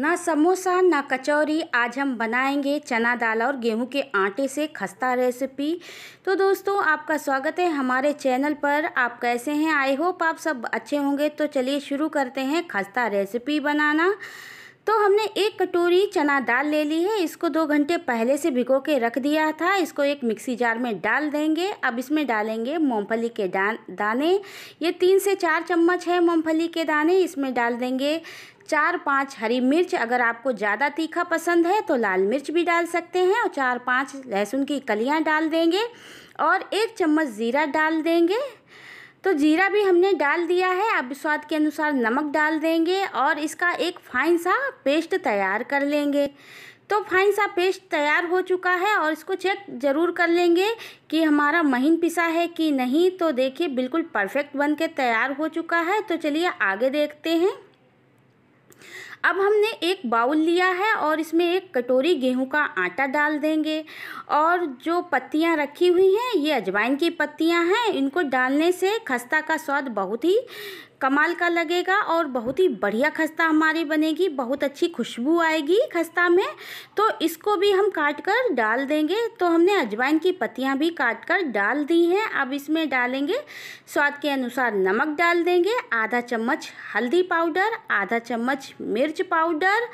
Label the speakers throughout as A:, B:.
A: ना समोसा ना कचौरी आज हम बनाएंगे चना दाल और गेहूं के आटे से खस्ता रेसिपी तो दोस्तों आपका स्वागत है हमारे चैनल पर आप कैसे हैं आई होप आप सब अच्छे होंगे तो चलिए शुरू करते हैं खस्ता रेसिपी बनाना तो हमने एक कटोरी चना दाल ले ली है इसको दो घंटे पहले से भिगो के रख दिया था इसको एक मिक्सी जार में डाल देंगे अब इसमें डालेंगे मूँगफली के दाने ये तीन से चार चम्मच है मूँगफली के दाने इसमें डाल देंगे चार पाँच हरी मिर्च अगर आपको ज़्यादा तीखा पसंद है तो लाल मिर्च भी डाल सकते हैं और चार पाँच लहसुन की कलियाँ डाल देंगे और एक चम्मच ज़ीरा डाल देंगे तो जीरा भी हमने डाल दिया है अब स्वाद के अनुसार नमक डाल देंगे और इसका एक फाइन सा पेस्ट तैयार कर लेंगे तो फाइन सा पेस्ट तैयार हो चुका है और इसको चेक ज़रूर कर लेंगे कि हमारा महीन पिसा है कि नहीं तो देखिए बिल्कुल परफेक्ट बन के तैयार हो चुका है तो चलिए आगे देखते हैं अब हमने एक बाउल लिया है और इसमें एक कटोरी गेहूं का आटा डाल देंगे और जो पत्तियां रखी हुई हैं ये अजवाइन की पत्तियां हैं इनको डालने से खस्ता का स्वाद बहुत ही कमाल का लगेगा और बहुत ही बढ़िया खस्ता हमारी बनेगी बहुत अच्छी खुशबू आएगी खस्ता में तो इसको भी हम काट कर डाल देंगे तो हमने अजवाइन की पत्तियां भी काट कर डाल दी हैं अब इसमें डालेंगे स्वाद के अनुसार नमक डाल देंगे आधा चम्मच हल्दी पाउडर आधा चम्मच मिर्च मिर्च पाउडर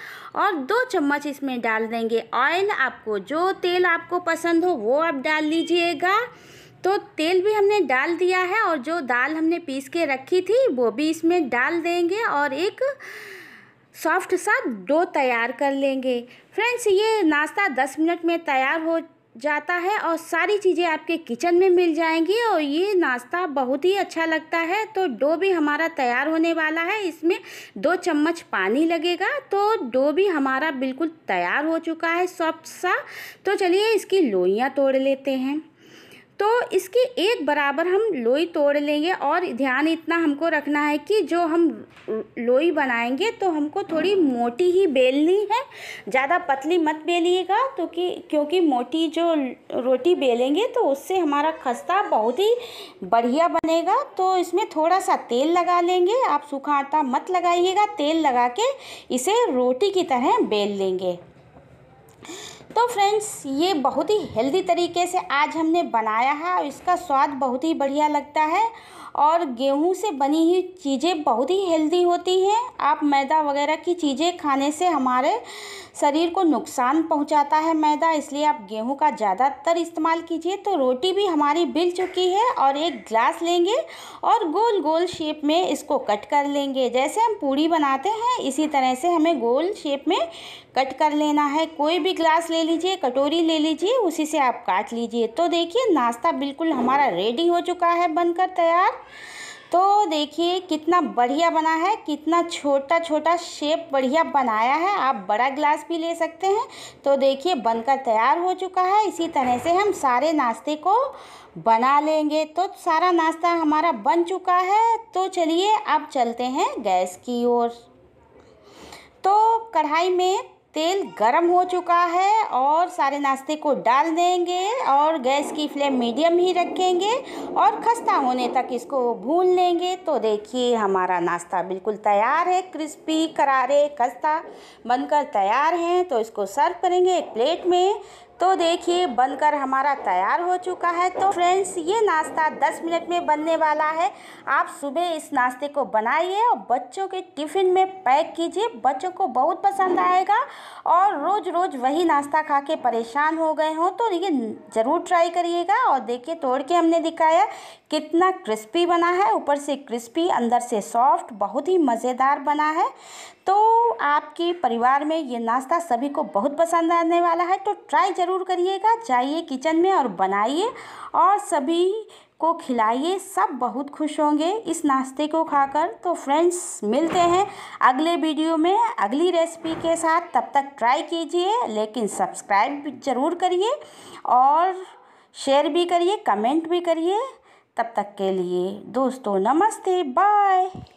A: और दो चम्मच इसमें डाल देंगे ऑयल आपको जो तेल आपको पसंद हो वो आप डाल लीजिएगा तो तेल भी हमने डाल दिया है और जो दाल हमने पीस के रखी थी वो भी इसमें डाल देंगे और एक सॉफ्ट सा डो तैयार कर लेंगे फ्रेंड्स ये नाश्ता 10 मिनट में तैयार हो जाता है और सारी चीज़ें आपके किचन में मिल जाएंगी और ये नाश्ता बहुत ही अच्छा लगता है तो डो भी हमारा तैयार होने वाला है इसमें दो चम्मच पानी लगेगा तो डो भी हमारा बिल्कुल तैयार हो चुका है सॉफ्ट सा तो चलिए इसकी लोइयाँ तोड़ लेते हैं तो इसकी एक बराबर हम लोई तोड़ लेंगे और ध्यान इतना हमको रखना है कि जो हम लोई बनाएंगे तो हमको थोड़ी मोटी ही बेलनी है ज़्यादा पतली मत बेलिएगा तो कि क्योंकि मोटी जो रोटी बेलेंगे तो उससे हमारा खस्ता बहुत ही बढ़िया बनेगा तो इसमें थोड़ा सा तेल लगा लेंगे आप सूखा आटा मत लगाइएगा तेल लगा के इसे रोटी की तरह बेल लेंगे तो फ्रेंड्स ये बहुत ही हेल्दी तरीके से आज हमने बनाया है और इसका स्वाद बहुत ही बढ़िया लगता है और गेहूं से बनी हुई चीज़ें बहुत ही हेल्दी होती हैं आप मैदा वगैरह की चीज़ें खाने से हमारे शरीर को नुकसान पहुंचाता है मैदा इसलिए आप गेहूं का ज़्यादातर इस्तेमाल कीजिए तो रोटी भी हमारी बिल चुकी है और एक ग्लास लेंगे और गोल गोल शेप में इसको कट कर लेंगे जैसे हम पूड़ी बनाते हैं इसी तरह से हमें गोल शेप में कट कर लेना है कोई भी ग्लास ले लीजिए कटोरी ले लीजिए उसी से आप काट लीजिए तो देखिए नाश्ता बिल्कुल हमारा रेडी हो चुका है बनकर तैयार तो देखिए कितना बढ़िया बना है कितना छोटा छोटा शेप बढ़िया बनाया है आप बड़ा ग्लास भी ले सकते हैं तो देखिए बनकर तैयार हो चुका है इसी तरह से हम सारे नाश्ते को बना लेंगे तो सारा नाश्ता हमारा बन चुका है तो चलिए अब चलते हैं गैस की ओर तो कढ़ाई में तेल गर्म हो चुका है और सारे नाश्ते को डाल देंगे और गैस की फ्लेम मीडियम ही रखेंगे और खस्ता होने तक इसको भून लेंगे तो देखिए हमारा नाश्ता बिल्कुल तैयार है क्रिस्पी करारे खस्ता बनकर तैयार हैं तो इसको सर्व करेंगे एक प्लेट में तो देखिए बनकर हमारा तैयार हो चुका है तो फ्रेंड्स ये नाश्ता 10 मिनट में बनने वाला है आप सुबह इस नाश्ते को बनाइए और बच्चों के टिफ़िन में पैक कीजिए बच्चों को बहुत पसंद आएगा और रोज़ रोज़ वही नाश्ता खा के परेशान हो गए हों तो ये ज़रूर ट्राई करिएगा और देखिए तोड़ के हमने दिखाया कितना क्रिस्पी बना है ऊपर से क्रिस्पी अंदर से सॉफ्ट बहुत ही मज़ेदार बना है तो आपके परिवार में ये नाश्ता सभी को बहुत पसंद आने वाला है तो ट्राई ज़रूर करिएगा जाइए किचन में और बनाइए और सभी को खिलाइए सब बहुत खुश होंगे इस नाश्ते को खाकर तो फ्रेंड्स मिलते हैं अगले वीडियो में अगली रेसिपी के साथ तब तक ट्राई कीजिए लेकिन सब्सक्राइब ज़रूर करिए और शेयर भी करिए कमेंट भी करिए तब तक के लिए दोस्तों नमस्ते बाय